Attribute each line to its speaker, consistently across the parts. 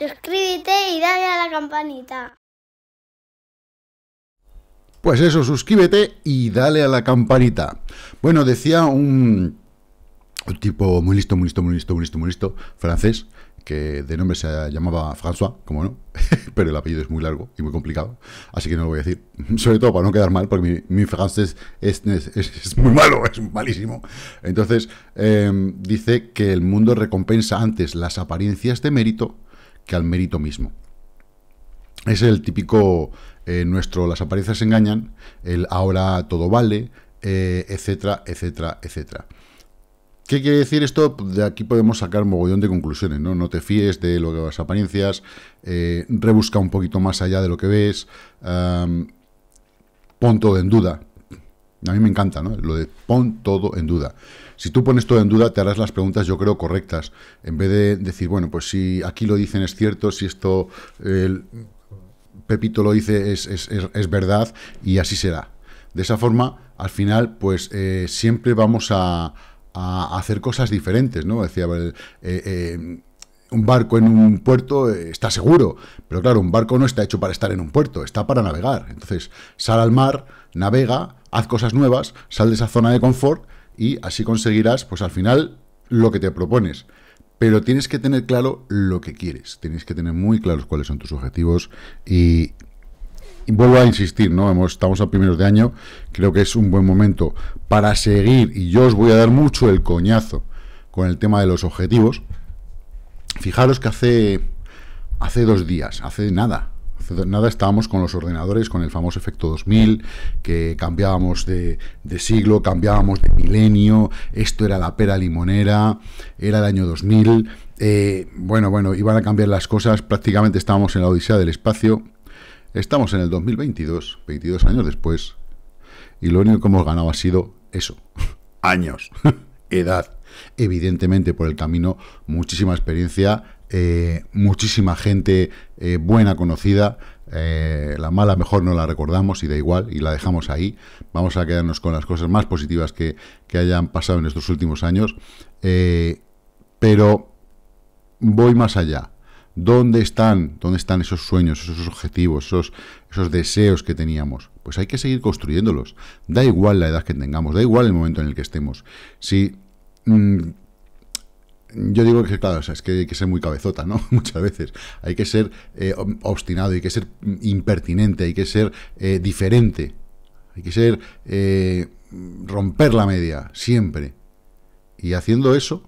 Speaker 1: Suscríbete y dale a la campanita. Pues eso, suscríbete y dale a la campanita. Bueno, decía un, tipo muy listo, muy listo, muy listo, muy listo, muy listo, francés, que de nombre se llamaba François, como no, pero el apellido es muy largo y muy complicado, así que no lo voy a decir, sobre todo para no quedar mal, porque mi, francés es, muy malo, es malísimo. Entonces, eh, dice que el mundo recompensa antes las apariencias de mérito que al mérito mismo. Es el típico eh, nuestro, las apariencias engañan, el ahora todo vale, eh, etcétera, etcétera, etcétera. ¿Qué quiere decir esto? Pues de aquí podemos sacar ...un mogollón de conclusiones, ¿no? No te fíes de lo que las apariencias, eh, rebusca un poquito más allá de lo que ves, pon todo en duda, a mí me encanta, ¿no? Lo de pon todo en duda. Si tú pones todo en duda, te harás las preguntas, yo creo, correctas. En vez de decir, bueno, pues si aquí lo dicen es cierto, si esto el Pepito lo dice es, verdad, y así será. De esa forma, al final, pues eh, siempre vamos a, hacer cosas diferentes, ¿no? Decía, eh, eh, un barco en un puerto eh, está seguro, pero claro, un barco no está hecho para estar en un puerto, está para navegar. Entonces, sal al mar, navega, haz cosas nuevas, sal de esa zona de confort y así conseguirás, pues al final, lo que te propones. Pero tienes que tener claro lo que quieres, tienes que tener muy claros cuáles son tus objetivos y, vuelvo a insistir, ¿no? estamos a primeros de año, creo que es un buen momento para seguir, y yo os voy a dar mucho el coñazo con el tema de los objetivos, Fijaros que hace, hace dos días, hace nada, nada estábamos con los ordenadores, con el famoso efecto 2000, que cambiábamos de, siglo, cambiábamos de milenio, esto era la pera limonera, era el año 2000, eh, bueno, bueno, iban a cambiar las cosas, prácticamente estábamos en la odisea del espacio, estamos en el 2022, 22 años después, y lo único que hemos ganado ha sido eso, años, edad evidentemente por el camino muchísima experiencia, eh, muchísima gente eh, buena conocida, eh, la mala mejor no la recordamos y da igual y la dejamos ahí. Vamos a quedarnos con las cosas más positivas que, que hayan pasado en estos últimos años. pero voy más allá. ¿Dónde están? ¿Dónde están esos sueños, esos objetivos, esos, deseos que teníamos? Pues hay que seguir construyéndolos. Da igual la edad que tengamos, da igual el momento en el que estemos. Si Mm, yo digo que, claro, es que hay que ser muy cabezota, ¿no? Muchas veces. Hay que ser eh, obstinado, hay que ser mm, impertinente, hay que ser eh, diferente, hay que ser eh, romper la media, siempre. Y haciendo eso,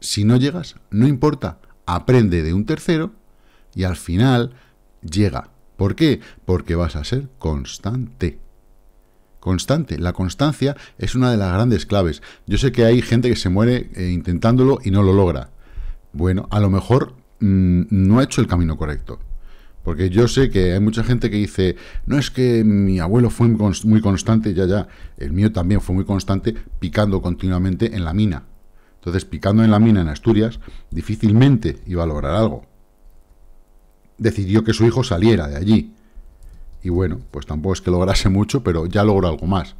Speaker 1: si no llegas, no importa, aprende de un tercero y al final llega. ¿Por qué? Porque vas a ser constante constante. La constancia es una de las grandes claves. Yo sé que hay gente que se muere eh, intentándolo y no lo logra. Bueno, a lo mejor mm, no ha hecho el camino correcto. Porque yo sé que hay mucha gente que dice, no es que mi abuelo fue muy constante, ya, ya, el mío también fue muy constante picando continuamente en la mina. Entonces, picando en la mina en Asturias, difícilmente iba a lograr algo. Decidió que su hijo saliera de allí. Y bueno, pues tampoco es que lograse mucho, pero ya logró algo más.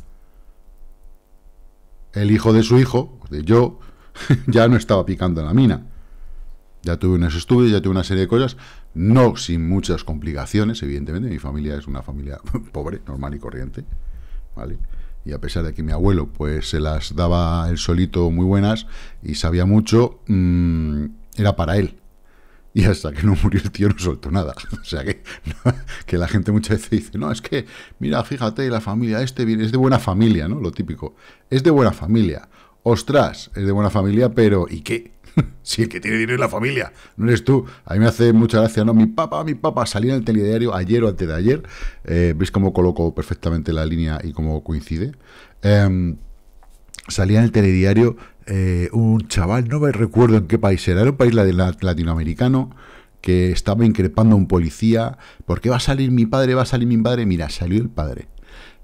Speaker 1: El hijo de su hijo, de yo, ya no estaba picando en la mina. Ya tuve unos estudios, ya tuve una serie de cosas, no sin muchas complicaciones, evidentemente. Mi familia es una familia pobre, normal y corriente, ¿vale? Y a pesar de que mi abuelo, pues, se las daba el solito muy buenas y sabía mucho, mm, era para él y hasta que no murió el tío no soltó nada. O sea que, que la gente muchas veces dice, no, es que, mira, fíjate, la familia, este viene, es de buena familia, ¿no? Lo típico. Es de buena familia. Ostras, es de buena familia, pero ¿y qué? si el que tiene dinero es la familia, no eres tú. A mí me hace mucha gracia, ¿no? Mi papá, mi papá, salía en el telediario ayer o antes de ayer. Eh, ¿Veis cómo coloco perfectamente la línea y cómo coincide? Em, salía en el telediario eh, un chaval, no me recuerdo en qué país era, era un país latinoamericano que estaba increpando a un policía, porque va a salir mi padre, va a salir mi padre, mira, salió el padre.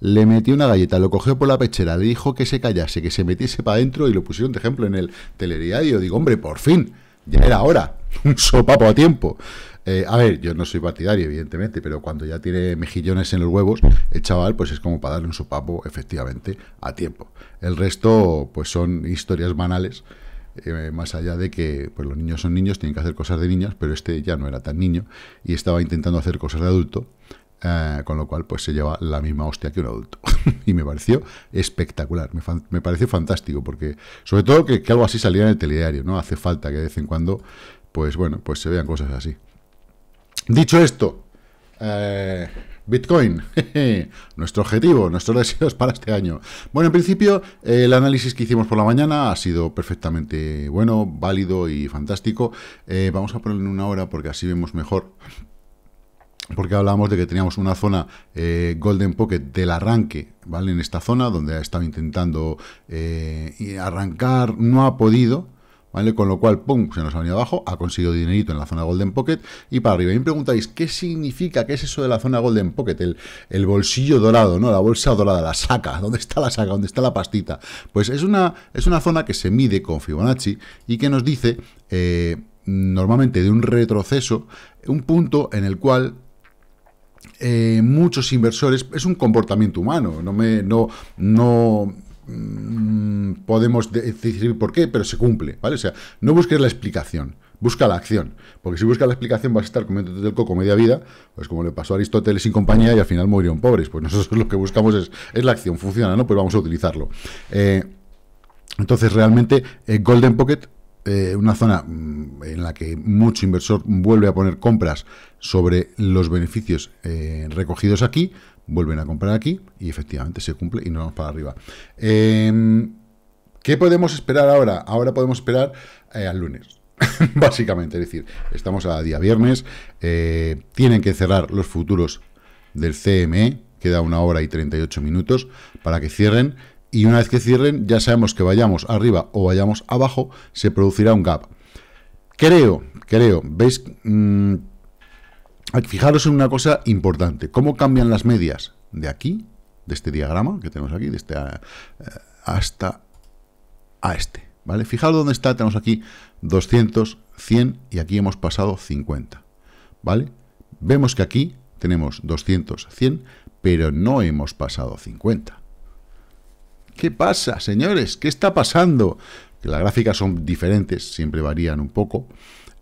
Speaker 1: Le metió una galleta, lo cogió por la pechera, le dijo que se callase, que se metiese para adentro y lo pusieron de ejemplo en el yo Digo, hombre, por fin, ya era hora, un sopapo a tiempo. Eh, a ver, yo no soy partidario, evidentemente, pero cuando ya tiene mejillones en los huevos, el chaval, pues es como para darle un sopapo, efectivamente, a tiempo. El resto, pues son historias banales, eh, más allá de que pues, los niños son niños, tienen que hacer cosas de niños, pero este ya no era tan niño y estaba intentando hacer cosas de adulto. Eh, con lo cual, pues se lleva la misma hostia que un adulto. y me pareció espectacular, me, pareció fantástico, porque sobre todo que, que, algo así saliera en el telediario, ¿no? Hace falta que de vez en cuando, pues bueno, pues se vean cosas así. Dicho esto, eh, Bitcoin, nuestro objetivo, nuestros deseos para este año. Bueno, en principio, el análisis que hicimos por la mañana ha sido perfectamente bueno, válido y fantástico. Eh, vamos a ponerlo en una hora porque así vemos mejor. Porque hablábamos de que teníamos una zona eh, Golden Pocket del arranque, ¿vale? En esta zona donde ha estado intentando arrancar, no ha podido. ¿vale? Con lo cual, pum, se nos ha venido abajo, ha conseguido dinerito en la zona Golden Pocket y para arriba. Y me preguntáis, ¿qué significa? ¿Qué es eso de la zona Golden Pocket? El, bolsillo dorado, ¿no? La bolsa dorada, la saca. ¿Dónde está la saca? ¿Dónde está la pastita? Pues es una, es una zona que se mide con Fibonacci y que nos dice, eh, normalmente de un retroceso, un punto en el cual eh, muchos inversores, es un comportamiento humano, no, me, no, no Mm, podemos decir por qué, pero se cumple, ¿vale? O sea, no busques la explicación, busca la acción. Porque si buscas la explicación vas a estar comiendo del coco media vida, pues como le pasó a Aristóteles sin compañía y al final murieron pobres. Pues nosotros lo que buscamos es, la acción, funciona, ¿no? Pues vamos a utilizarlo. Eh, entonces, realmente, eh, Golden Pocket eh, una zona mm, en la que mucho inversor vuelve a poner compras sobre los beneficios recogidos aquí, vuelven a comprar aquí y efectivamente se cumple y nos vamos para arriba. Em, ¿Qué podemos esperar ahora? Ahora podemos esperar eh, al lunes. Básicamente, es decir, estamos a día viernes, eh, tienen que cerrar los futuros del CME, queda una hora y 38 minutos para que cierren, y una vez que cierren, ya sabemos que vayamos arriba o vayamos abajo, se producirá un gap. Creo, creo, veis, mm, Fijaros en una cosa importante, cómo cambian las medias de aquí, de este diagrama que tenemos aquí, de este eh, hasta a este, ¿vale? Fijaros dónde está, tenemos aquí 200, 100 y aquí hemos pasado 50, ¿vale? Vemos que aquí tenemos 200, 100, pero no hemos pasado 50. ¿Qué pasa, señores? ¿Qué está pasando? ...que Las gráficas son diferentes, siempre varían un poco,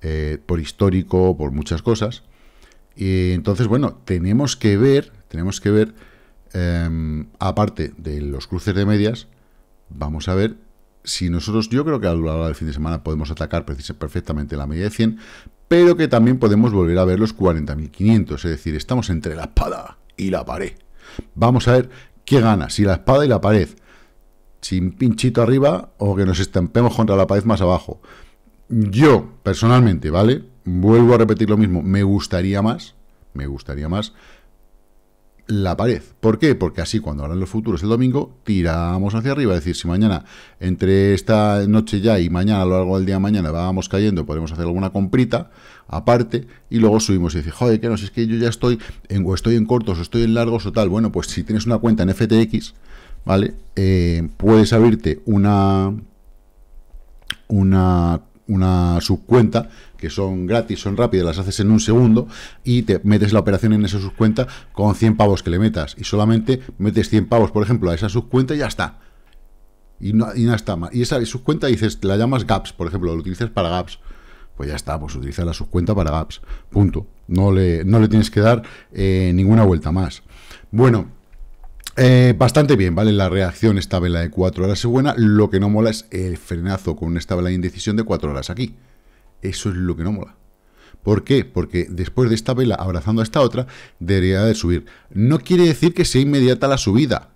Speaker 1: eh, por histórico, por muchas cosas, y entonces, bueno, tenemos que ver, tenemos que ver, em, aparte de los cruces de medias, vamos a ver si nosotros, yo creo que a lo largo del fin de semana podemos atacar perfectamente la media de 100, pero que también podemos volver a ver los 40.500, es decir, estamos entre la espada y la pared. Vamos a ver qué gana, si la espada y la pared, sin pinchito arriba o que nos estampemos contra la pared más abajo. Yo, personalmente, ¿vale? Vuelvo a repetir lo mismo, me gustaría más, me gustaría más la pared. ¿Por qué? Porque así cuando hablan los futuros el domingo, tiramos hacia arriba. Es decir, si mañana, entre esta noche ya y mañana, a lo largo del día mañana, vamos cayendo, podemos hacer alguna comprita aparte y luego subimos y decir, joder, que no, si es que yo ya estoy en, o estoy en cortos o estoy en largos o tal. Bueno, pues si tienes una cuenta en FTX, ¿vale? Eh, puedes abrirte una, una una subcuenta, que son gratis, son rápidas, las haces en un segundo y te metes la operación en esa subcuenta con 100 pavos que le metas. Y solamente metes 100 pavos, por ejemplo, a esa subcuenta y ya está. Y, no, está más. Y esa subcuenta dices, la llamas GAPS, por ejemplo, lo utilizas para GAPS pues ya está, pues utiliza la subcuenta para GAPS. Punto. No le, no le tienes que dar eh, ninguna vuelta más. Bueno, eh, bastante bien, ¿vale? La reacción esta vela de 4 horas es buena. Lo que no mola es el frenazo con esta vela de indecisión de 4 horas aquí. Eso es lo que no mola. ¿Por qué? Porque después de esta vela abrazando a esta otra, debería de subir. No quiere decir que sea inmediata la subida.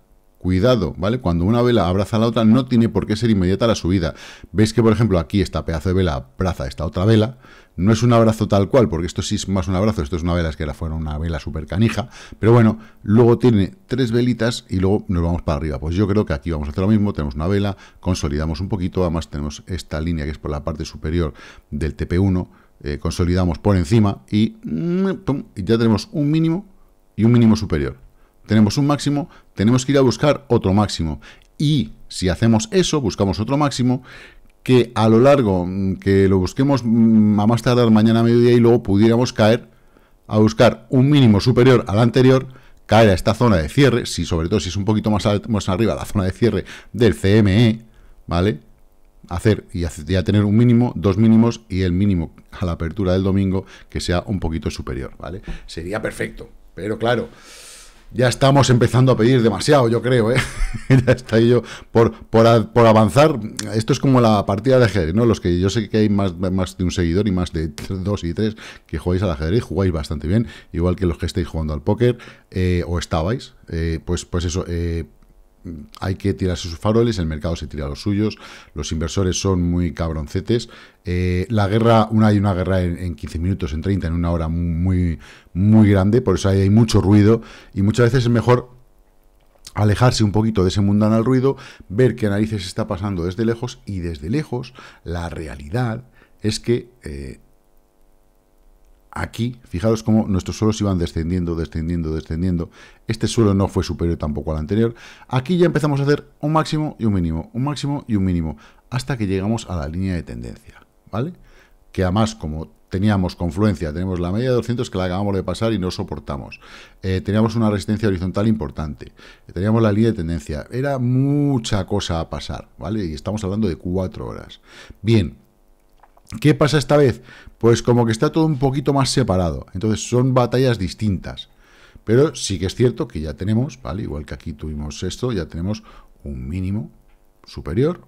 Speaker 1: Cuidado, ¿vale? Cuando una vela abraza a la otra, no tiene por qué ser inmediata la subida. Veis que, por ejemplo, aquí esta pedazo de vela abraza esta otra vela. No es un abrazo tal cual, porque esto sí es más un abrazo, esto es una vela, es que era fuera una vela súper canija. Pero bueno, luego tiene tres velitas y luego nos vamos para arriba. Pues yo creo que aquí vamos a hacer lo mismo, tenemos una vela, consolidamos un poquito, además tenemos esta línea que es por la parte superior del TP1, eh, consolidamos por encima y, mm, y ya tenemos un mínimo y un mínimo superior tenemos un máximo, tenemos que ir a buscar otro máximo. Y si hacemos eso, buscamos otro máximo, que a lo largo, mm, que lo busquemos mm, a más tardar mañana a mediodía y luego pudiéramos caer a buscar un mínimo superior al anterior, caer a esta zona de cierre, si sobre todo si es un poquito más, arriba la zona de cierre del CME, ¿vale? Hacer y ya tener un mínimo, dos mínimos y el mínimo a la apertura del domingo que sea un poquito superior, ¿vale? Sería perfecto, pero claro, ya estamos empezando a pedir demasiado, yo creo, ¿eh? ya está yo por, por, avanzar. Esto es como la partida de ajedrez, ¿no? Los que yo sé que hay más, más de un seguidor y más de dos y tres que jugáis al ajedrez, jugáis bastante bien, igual que los que estáis jugando al póker eh, o estabais. Eh, pues, pues eso, eh, hay que tirarse sus faroles, el mercado se tira los suyos, los inversores son muy cabroncetes. Eh, la guerra, una hay una guerra en, 15 minutos, en 30, en una hora muy, muy grande, por eso hay mucho ruido y muchas veces es mejor alejarse un poquito de ese mundano al ruido, ver qué narices está pasando desde lejos y desde lejos la realidad es que eh, Aquí, fijaros cómo nuestros suelos iban descendiendo, descendiendo, descendiendo. Este suelo no fue superior tampoco al anterior. Aquí ya empezamos a hacer un máximo y un mínimo, un máximo y un mínimo, hasta que llegamos a la línea de tendencia, ¿vale? Que además, como teníamos confluencia, tenemos la media de 200 que la acabamos de pasar y no soportamos. Eh, teníamos una resistencia horizontal importante. Teníamos la línea de tendencia. Era mucha cosa a pasar, ¿vale? Y estamos hablando de cuatro horas. Bien, ¿Qué pasa esta vez? Pues como que está todo un poquito más separado. Entonces son batallas distintas. Pero sí que es cierto que ya tenemos, ¿vale? Igual que aquí tuvimos esto, ya tenemos un mínimo superior.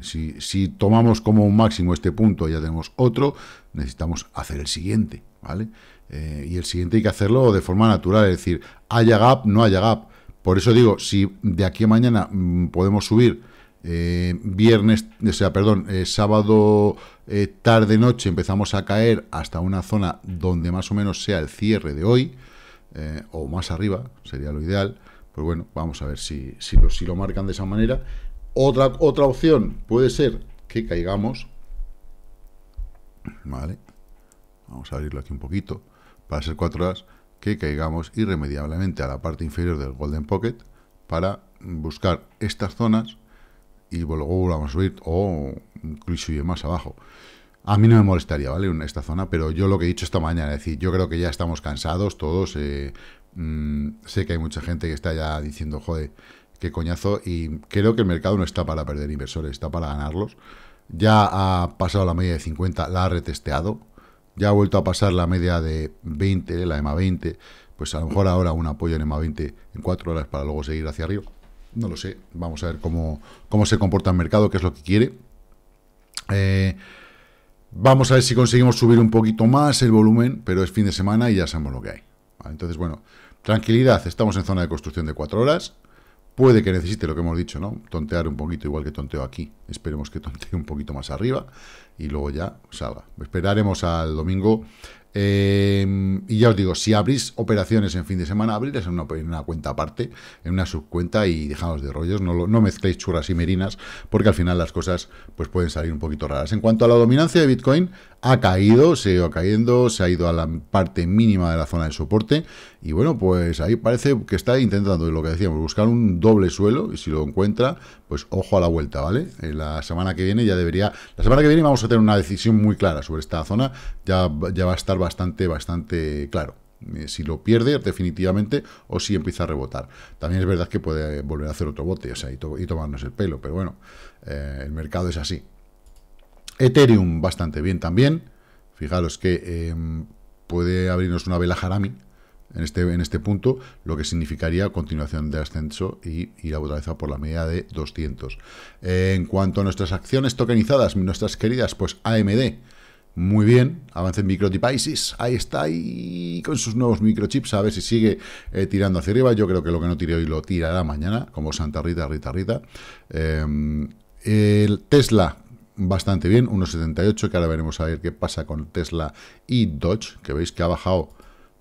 Speaker 1: Si, tomamos como un máximo este punto, ya tenemos otro, necesitamos hacer el siguiente, ¿vale? Eh, y el siguiente hay que hacerlo de forma natural, es decir, haya gap, no haya gap. Por eso digo, si de aquí a mañana mm, podemos subir eh, viernes, o sea, perdón, eh, sábado eh, tarde-noche empezamos a caer hasta una zona donde más o menos sea el cierre de hoy, o más arriba, sería lo ideal. Pues bueno, vamos a ver si, lo, si lo marcan de esa manera. Otra, otra opción puede ser que caigamos. Vale. Vamos a abrirlo aquí un poquito. Para ser cuatro horas, que caigamos irremediablemente a la parte inferior del Golden Pocket para buscar estas zonas y pues luego volvamos a subir o y más abajo. A mí no me molestaría, ¿vale? En esta zona, pero yo lo que he dicho esta mañana, es decir, yo creo que ya estamos cansados todos. Eh, mm, sé que hay mucha gente que está ya diciendo, joder, qué coñazo. Y creo que el mercado no está para perder inversores, está para ganarlos. Ya ha pasado la media de 50, la ha retesteado. Ya ha vuelto a pasar la media de 20, la EMA 20. Pues a lo mejor ahora un apoyo en EMA 20 en 4 horas para luego seguir hacia arriba. No lo sé. Vamos a ver cómo, se comporta el mercado, qué es lo que quiere. Eh, vamos a ver si conseguimos subir un poquito más el volumen, pero es fin de semana y ya sabemos lo que hay. Ah, entonces, bueno, tranquilidad. Estamos en zona de construcción de cuatro horas. Puede que necesite lo que hemos dicho, ¿no? Tontear un poquito, igual que tonteo aquí. Esperemos que tontee un poquito más arriba y luego ya salga. Esperaremos al domingo. Em, y ya os digo, si abrís operaciones en fin de semana, abrirlas en una, cuenta aparte, en una subcuenta y dejaos de rollos, no, no mezcléis churras y merinas, porque al final las cosas pues pueden salir un poquito raras. En cuanto a la dominancia de Bitcoin, ha caído, se ha ido cayendo, se ha ido a la parte mínima de la zona de soporte y bueno, pues ahí parece que está intentando, lo que decíamos, buscar un doble suelo y si lo encuentra, pues ojo a la vuelta, ¿vale? En eh, la semana que viene ya debería, la semana que viene vamos a tener una decisión muy clara sobre esta zona, ya, ya va a estar bastante, bastante claro eh, si lo pierde definitivamente o si empieza a rebotar. También es verdad que puede volver a hacer otro bote o sea, y, tomarnos el pelo, pero bueno, eh, el mercado es así. Ethereum bastante bien también. Fijaros que em, puede abrirnos una vela Harami en este, en este punto, lo que significaría continuación de ascenso y ir a otra por la media de 200. en cuanto a nuestras acciones tokenizadas, nuestras queridas, pues AMD, muy bien, avance en ISIS, ahí está, y con sus nuevos microchips, a ver si sigue eh, tirando hacia arriba, yo creo que lo que no tire hoy lo tirará mañana, como Santa Rita, Rita, Rita. Em, el Tesla, bastante bien, 1,78, que ahora veremos a ver qué pasa con Tesla y Dodge, que veis que ha bajado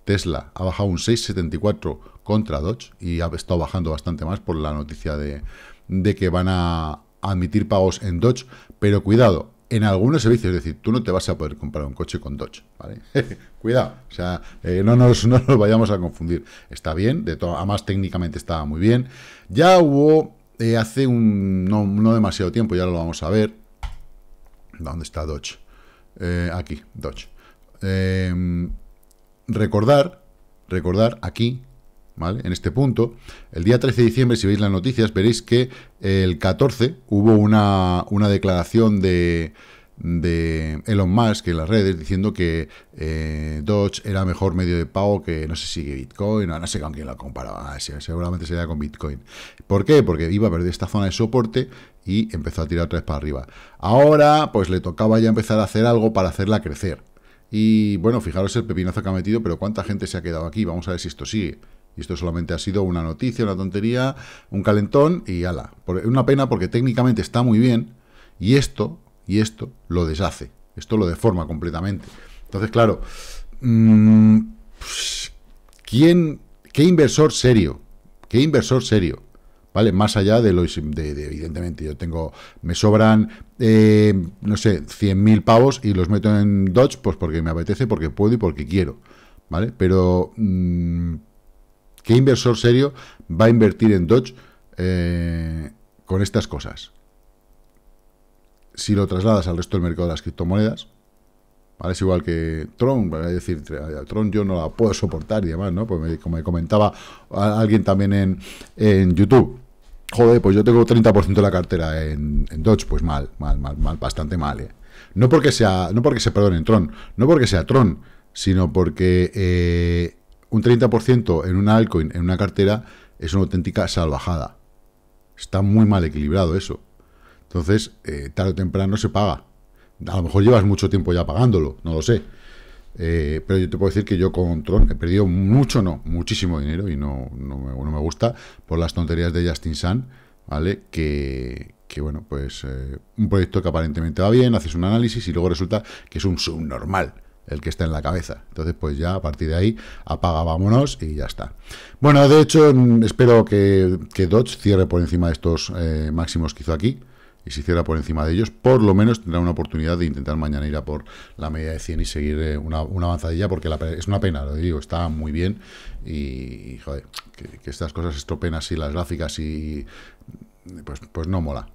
Speaker 1: Tesla, ha bajado un 6,74 contra Dodge y ha estado bajando bastante más por la noticia de, que van a admitir pagos en Dodge, pero cuidado, en algunos servicios, es decir, tú no te vas a poder comprar un coche con Dodge, ¿vale? Cuidado, o sea, eh, no, nos, no vayamos a confundir. Está bien, de además técnicamente estaba muy bien. Ya hubo eh, hace un no, no demasiado tiempo, ya lo vamos a ver, ¿Dónde está Dodge? Eh, aquí, Dodge. Em, recordar, recordar aquí, ¿vale? En este punto, el día 13 de diciembre, si veis las noticias, veréis que el 14 hubo una declaración de, de Elon Musk en las redes diciendo que eh, Dodge era mejor medio de pago que no sé si Bitcoin, no, no sé con quién la comparaba, ah, seguramente sería con Bitcoin. ¿Por qué? Porque iba a perder esta zona de soporte y empezó a tirar otra vez para arriba. Ahora pues le tocaba ya empezar a hacer algo para hacerla crecer. Y bueno, fijaros el pepinazo que ha metido, pero cuánta gente se ha quedado aquí, vamos a ver si esto sigue. Y esto solamente ha sido una noticia, una tontería, un calentón y ala. Una pena porque técnicamente está muy bien y esto y esto lo deshace, esto lo deforma completamente. Entonces, claro, mm, pues, ¿quién, qué inversor serio, qué inversor serio, ¿vale? Más allá de lo, de, evidentemente, yo tengo, me sobran, eh, no sé, 100.000 pavos y los meto en Dodge, pues porque me apetece, porque puedo y porque quiero, ¿vale? Pero, mm, ¿qué inversor serio va a invertir en Dodge eh, con estas cosas? Si lo trasladas al resto del mercado de las criptomonedas, Es igual que Tron, Es decir, Tron yo no la puedo soportar y demás, ¿no? Pues como me comentaba alguien también en, YouTube, joder, pues yo tengo 30% de la cartera en, en, Dodge, pues mal, mal, mal, bastante mal. ¿eh? No porque sea, no porque se perdone en Tron, no porque sea Tron, sino porque eh, un 30% en una altcoin, en una cartera, es una auténtica salvajada. Está muy mal equilibrado eso. Entonces, eh, tarde o temprano se paga. A lo mejor llevas mucho tiempo ya pagándolo, no lo sé. Eh, pero yo te puedo decir que yo con Tron he perdido mucho, no, muchísimo dinero y no, no, me, gusta por las tonterías de Justin Sun, ¿vale? Que, bueno, pues eh, un proyecto que aparentemente va bien, haces un análisis y luego resulta que es un subnormal el que está en la cabeza. Entonces, pues ya a partir de ahí, apaga, vámonos y ya está. Bueno, de hecho, mm, espero que, que Dodge cierre por encima de estos máximos que hizo aquí y si cierra por encima de ellos, por lo menos tendrá una oportunidad de intentar mañana ir a por la media de 100 y seguir eh, una, una, avanzadilla, porque es una pena, lo digo, está muy bien y, joder, que, estas cosas estropen así las gráficas y pues, pues no mola.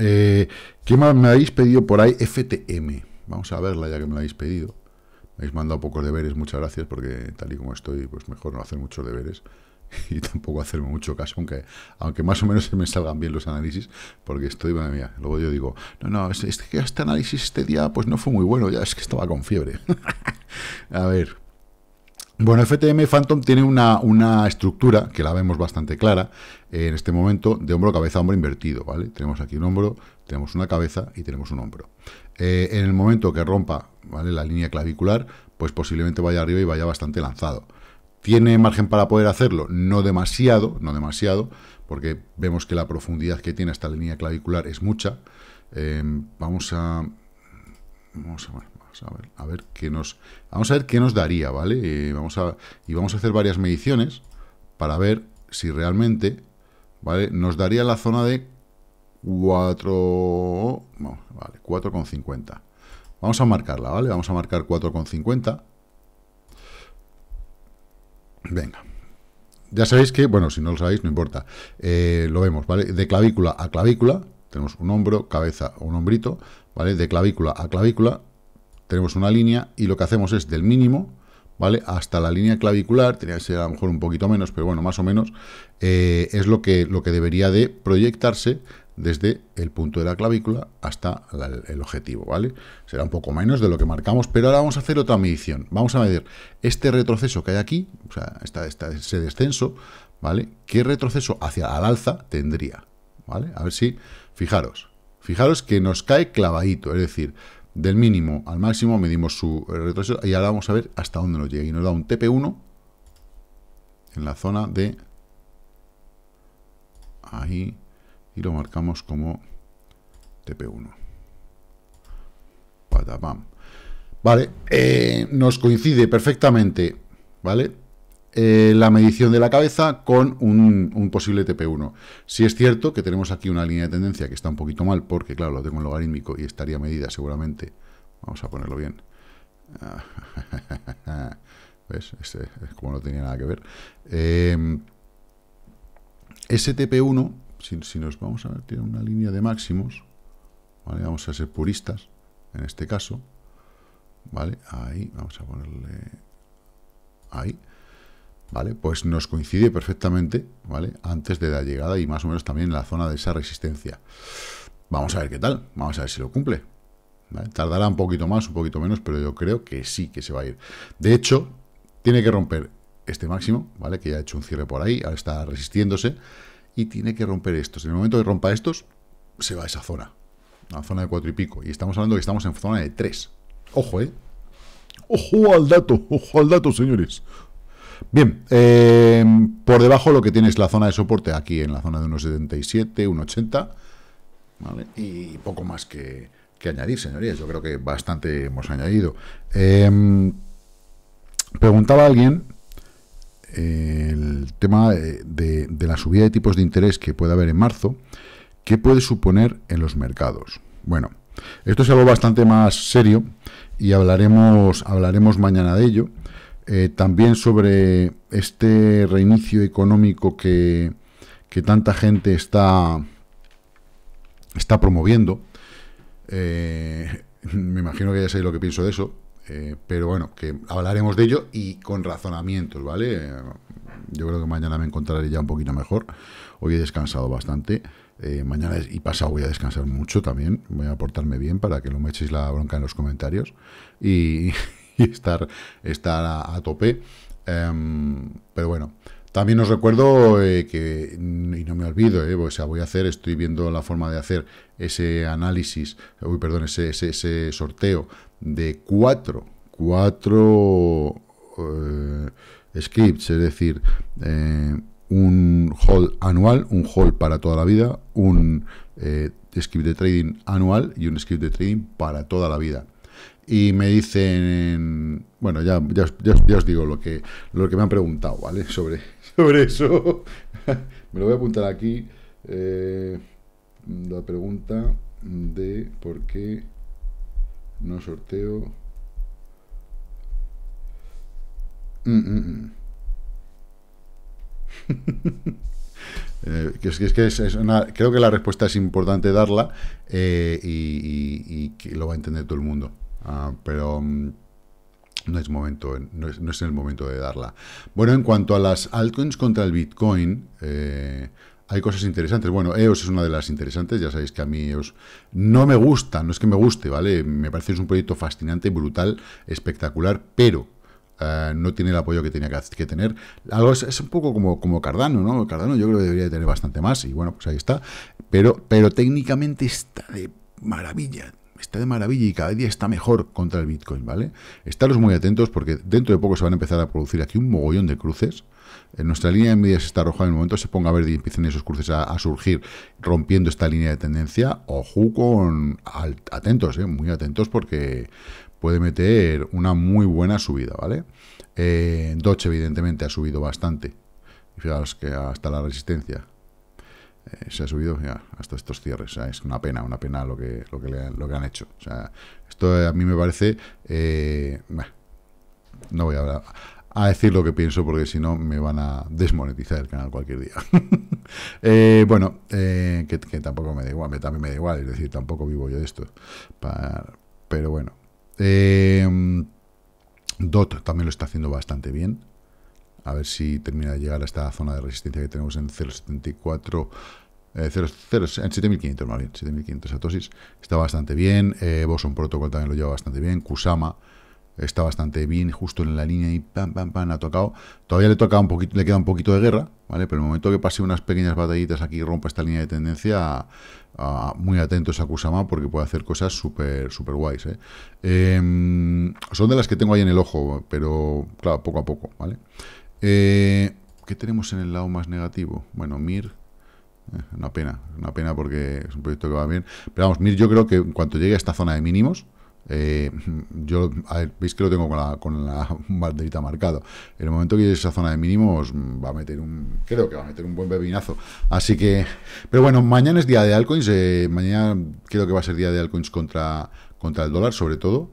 Speaker 1: Eh, ¿Qué más me habéis pedido por ahí? FTM. Vamos a verla ya que me la habéis pedido. Me habéis mandado pocos deberes, muchas gracias, porque tal y como estoy, pues mejor no hacer muchos deberes. y tampoco hacerme mucho caso, aunque, aunque más o menos se me salgan bien los análisis, porque estoy, madre mía, luego yo digo, no, no, este, este análisis este día pues no fue muy bueno, ya es que estaba con fiebre. A ver. Bueno, FTM Phantom tiene una, una estructura que la vemos bastante clara en este momento de hombro, cabeza, hombro invertido, ¿vale? Tenemos aquí un hombro, tenemos una cabeza y tenemos un hombro. Eh, en el momento que rompa ¿vale? la línea clavicular, pues posiblemente vaya arriba y vaya bastante lanzado. ¿Tiene margen para poder hacerlo? No demasiado, no demasiado, porque vemos que la profundidad que tiene esta línea clavicular es mucha. Eh, vamos a... Vamos a, ver, qué nos... Vamos a ver qué nos daría, ¿vale? Eh, vamos a, y vamos a hacer varias mediciones para ver si realmente, ¿vale? Nos daría la zona de 4... Vale, 4,50. Vamos a marcarla, ¿vale? Vamos a marcar 4,50. Venga. Ya sabéis que, bueno, si no lo sabéis, no importa. Eh, lo vemos, ¿vale? De clavícula a clavícula, tenemos un hombro, cabeza, un hombrito, ¿vale? De clavícula a clavícula, tenemos una línea y lo que hacemos es del mínimo, ¿vale? Hasta la línea clavicular, tenía que ser a lo mejor un poquito menos, pero bueno, más o menos, eh, es lo que, lo que debería de proyectarse desde el punto de la clavícula hasta el objetivo, ¿vale? Será un poco menos de lo que marcamos, pero ahora vamos a hacer otra medición. Vamos a medir este retroceso que hay aquí, o sea, ese descenso, ¿vale? ¿Qué retroceso hacia la alza tendría? ¿Vale? A ver si, fijaros, fijaros que nos cae clavadito, es decir, del mínimo al máximo medimos su retroceso y ahora vamos a ver hasta dónde nos llega. Y nos da un TP1 en la zona de... Ahí, y lo marcamos como TP1. Patapam. Vale, eh, nos coincide perfectamente, ¿vale? Eh, la medición de la cabeza con un, posible TP1. Si es cierto que tenemos aquí una línea de tendencia que está un poquito mal, porque claro, lo tengo en logarítmico y estaría medida seguramente. Vamos a ponerlo bien. ¿Ves? ...es como no tenía nada que ver. Eh, tp 1 si, nos vamos a ver, tiene una línea de máximos, Vamos a ser puristas, en este caso, ¿vale? Ahí, vamos a ponerle ahí, ¿vale? Pues nos coincide perfectamente, ¿vale? Antes de la llegada y más o menos también en la zona de esa resistencia. Vamos a ver qué tal, vamos a ver si lo cumple. Tardará un poquito más, un poquito menos, pero yo creo que sí que se va a ir. De hecho, tiene que romper este máximo, ¿vale? Que ya ha hecho un cierre por ahí, ahora está resistiéndose y tiene que romper estos. En el momento que rompa estos, se va a esa zona, a la zona de cuatro y pico. Y estamos hablando que estamos en zona de 3. Ojo, ¿eh? Ojo al dato, ojo al dato, señores. Bien, eh, por debajo lo que tiene es la zona de soporte aquí, en la zona de 1,77, 1,80, ¿vale? Y poco más que, añadir, señorías. Yo creo que bastante hemos añadido. Eh, preguntaba alguien el tema de, la subida de tipos de interés que puede haber en marzo, ¿qué puede suponer en los mercados? Bueno, esto es algo bastante más serio y hablaremos, hablaremos mañana de ello. Eh, también sobre este reinicio económico que, tanta gente está, está promoviendo. Eh, me imagino que ya sabéis lo que pienso de eso. Eh, pero bueno, que hablaremos de ello y con razonamientos, ¿vale? Yo creo que mañana me encontraré ya un poquito mejor. Hoy he descansado bastante. Eh, mañana y pasado voy a descansar mucho también. Voy a portarme bien para que no me echéis la bronca en los comentarios y, estar, estar a, tope. Em, pero bueno. También os recuerdo eh, que, mm, y no me olvido, eh, voy a hacer, estoy viendo la forma de hacer ese análisis, uy, perdón, ese, ese, sorteo de cuatro, cuatro eh, scripts, es decir, un haul anual, un hall para toda la vida, un script de trading anual y un script de trading para toda la vida y me dicen, bueno, ya, ya, os digo lo que, lo que me han preguntado, ¿vale? Sobre, eso. me lo voy a apuntar aquí. Eh, la pregunta de por qué no sorteo. creo que la respuesta es importante darla eh, y, y que lo va a entender todo el mundo. Ah, pero mm, no es, momento, no es, el momento de darla. Bueno, en cuanto a las altcoins contra el Bitcoin, eh, hay cosas interesantes. Bueno, EOS es una de las interesantes, ya sabéis que a mí EOS no me gusta, no es que me guste, ¿vale? Me parece es un proyecto fascinante, brutal, espectacular, pero eh, no tiene el apoyo que tenía que, tener. Algo es, un poco como, como Cardano, ¿no? Cardano yo creo que debería tener bastante más y bueno, pues ahí está. Pero, pero técnicamente está de maravilla está de maravilla y cada día está mejor contra el Bitcoin, ¿vale? Estaros muy atentos porque dentro de poco se van a empezar a producir aquí un mogollón de cruces. En eh, nuestra línea de medias está roja, en el momento se ponga verde y empiecen esos cruces a, surgir rompiendo esta línea de tendencia, ojo con atentos, ¿eh? muy atentos porque puede meter una muy buena subida, ¿vale? Eh, Doge evidentemente ha subido bastante, fijaos que hasta la resistencia, eh, se ha subido ya, hasta estos cierres. es una pena, una pena lo que, lo que, han, lo que han hecho. esto a mí me parece... Eh, no voy a decir lo que pienso porque si no me van a desmonetizar el canal cualquier día. Eh, bueno, que, tampoco me da igual, también me da igual, es decir, tampoco vivo yo de esto. pero bueno. Dot también lo está haciendo bastante bien a ver si termina de llegar a esta zona de resistencia que tenemos en 0.74, eh, en 7.500 más bien, 7.500 satosis, está bastante bien, eh, Boson Protocol también lo lleva bastante bien, Kusama está bastante bien, justo en la línea y pam, pam, pam, ha tocado, todavía le toca un poquito, le queda un poquito de guerra, ¿vale? Pero el momento que pase unas pequeñas batallitas aquí y rompa esta línea de tendencia, muy atentos a Kusama porque puede hacer cosas súper, súper guays, ¿eh? em, Son de las que tengo ahí en el ojo, pero claro, poco a poco, ¿vale? Eh, ¿Qué tenemos en el lado más negativo? Bueno, Mir, eh, una pena, una pena porque es un proyecto que va bien. Pero vamos, Mir yo creo que en cuanto llegue a esta zona de mínimos, eh, yo, veis que lo tengo con la, banderita marcado. En el momento que llegue a esa zona de mínimos, va a meter un, creo que va a meter un buen bebinazo. Así que, pero bueno, mañana es día de altcoins. Eh, mañana creo que va a ser día de altcoins contra, contra el dólar, sobre todo.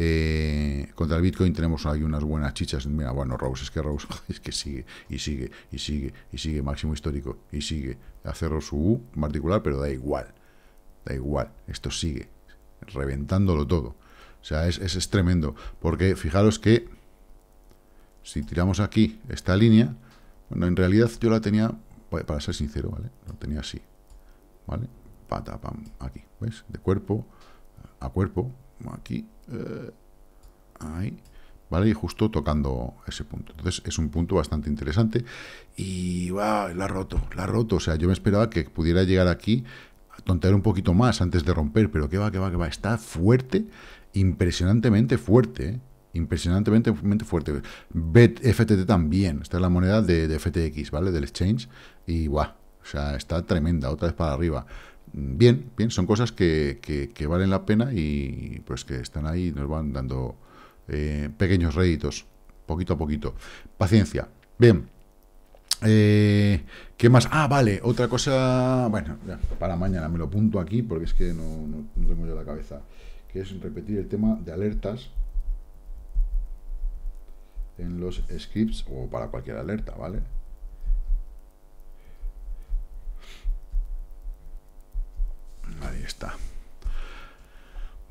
Speaker 1: Eh, contra el Bitcoin tenemos ahí unas buenas chichas. Mira, bueno, Rose, es que Rose es que sigue, y sigue, y sigue, y sigue, máximo histórico, y sigue. Hacerlo su U particular, pero da igual. Da igual, esto sigue, reventándolo todo. O sea, es, es, tremendo. Porque fijaros que si tiramos aquí esta línea, bueno, en realidad yo la tenía, para ser sincero, ¿vale? Lo tenía así, ¿vale? Pata, pam, aquí, ¿ves? De cuerpo a cuerpo, aquí, eh, ahí. ¿Vale? Y justo tocando ese punto. Entonces es un punto bastante interesante. Y la ha roto, la ha roto. O sea, yo me esperaba que pudiera llegar aquí a tontear un poquito más antes de romper, pero que va, que va, que va. Está fuerte, impresionantemente fuerte, ¿eh? impresionantemente fuerte. Bet FTT también, esta es la moneda de, de, FTX, ¿vale? Del exchange. Y guau, o sea, está tremenda, otra vez para arriba bien, bien, son cosas que, valen la pena y pues que están ahí, nos van dando eh, pequeños réditos, poquito a poquito. Paciencia. Bien. Eh, ¿Qué más? Ah, vale, otra cosa, bueno, para mañana me lo punto aquí porque es que no, tengo yo la cabeza, que es repetir el tema de alertas en los scripts o para cualquier alerta, ¿vale? Ahí está.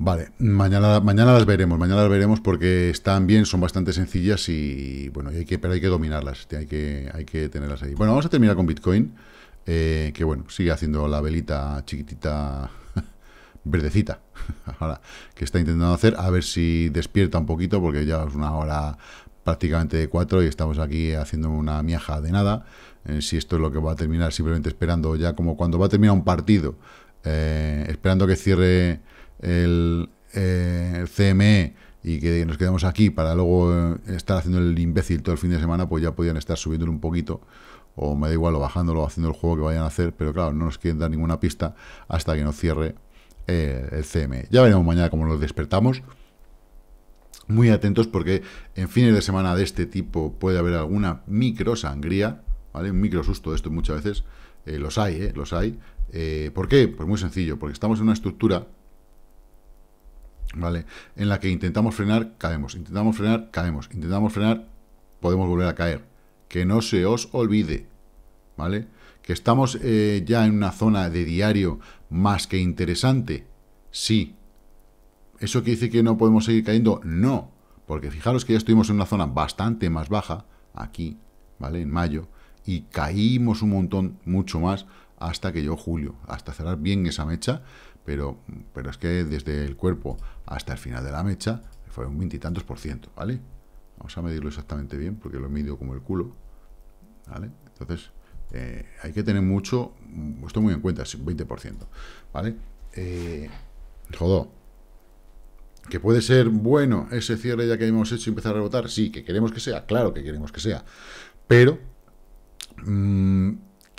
Speaker 1: Vale, mañana, mañana las veremos, mañana las veremos porque están bien, son bastante sencillas y bueno, hay que, pero hay que dominarlas, hay que, hay que tenerlas ahí. Bueno, vamos a terminar con Bitcoin, eh, que bueno, sigue haciendo la velita chiquitita verdecita, ahora que está intentando hacer, a ver si despierta un poquito porque ya es una hora prácticamente de cuatro y estamos aquí haciendo una miaja de nada. Eh, si esto es lo que va a terminar, simplemente esperando ya como cuando va a terminar un partido eh, esperando que cierre el, eh, CME y que nos quedemos aquí para luego eh, estar haciendo el imbécil todo el fin de semana, pues ya podían estar subiendo un poquito, o me da igual, o bajándolo, o haciendo el juego que vayan a hacer, pero claro, no nos quieren dar ninguna pista hasta que no cierre el CME. Ya veremos mañana cómo nos despertamos. Muy atentos porque en fines de semana de este tipo puede haber alguna micro sangría, ¿vale? Un micro susto de esto muchas veces. los hay, Los hay. Eh, ¿Por qué? Pues muy sencillo, porque estamos en una estructura ¿vale? en la que intentamos frenar, caemos, intentamos frenar, caemos, intentamos frenar, podemos volver a caer. Que no se os olvide, ¿vale? Que estamos eh, ya en una zona de diario más que interesante, sí. ¿Eso que dice que no podemos seguir cayendo? No, porque fijaros que ya estuvimos en una zona bastante más baja, aquí, ¿vale? En mayo, y caímos un montón, mucho más, hasta que yo julio, hasta cerrar bien esa mecha, pero, pero es que desde el cuerpo hasta el final de la mecha fue un veintitantos por ciento, ¿vale? Vamos a medirlo exactamente bien porque lo mido como el culo, ¿vale? Entonces eh, hay que tener mucho, esto muy en cuenta, es 20%, ¿vale? Eh, jodó, ¿Que puede ser bueno ese cierre ya que hemos hecho y empezar a rebotar? Sí, que queremos que sea, claro que queremos que sea. Pero mm,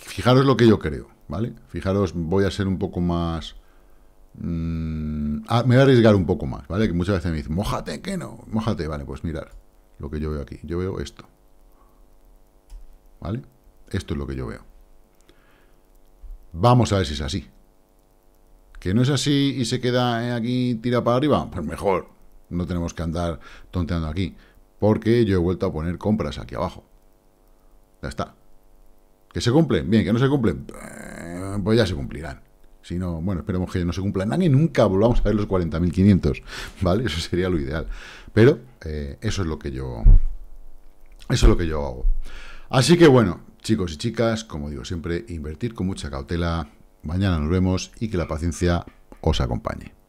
Speaker 1: Fijaros lo que yo creo, ¿vale? Fijaros, voy a ser un poco más... Mm, ah, me voy a arriesgar un poco más, ¿vale? Que muchas veces me dicen, mojate que no, mojate, vale, pues mirar lo que yo veo aquí. Yo veo esto, ¿vale? Esto es lo que yo veo. Vamos a ver si es así. ¿Que no es así y se queda eh, aquí tira para arriba? Pues mejor, no tenemos que andar tonteando aquí, porque yo he vuelto a poner compras aquí abajo. Ya está. ¿Que se cumplen? Bien, ¿que no se cumplen? Pues ya se cumplirán. Si no, bueno, esperemos que no se cumplan Nadie nunca volvamos a ver los 40.500, ¿vale? Eso sería lo ideal. Pero eh, eso es lo que yo... Eso es lo que yo hago. Así que bueno, chicos y chicas, como digo siempre, invertir con mucha cautela. Mañana nos vemos y que la paciencia os acompañe.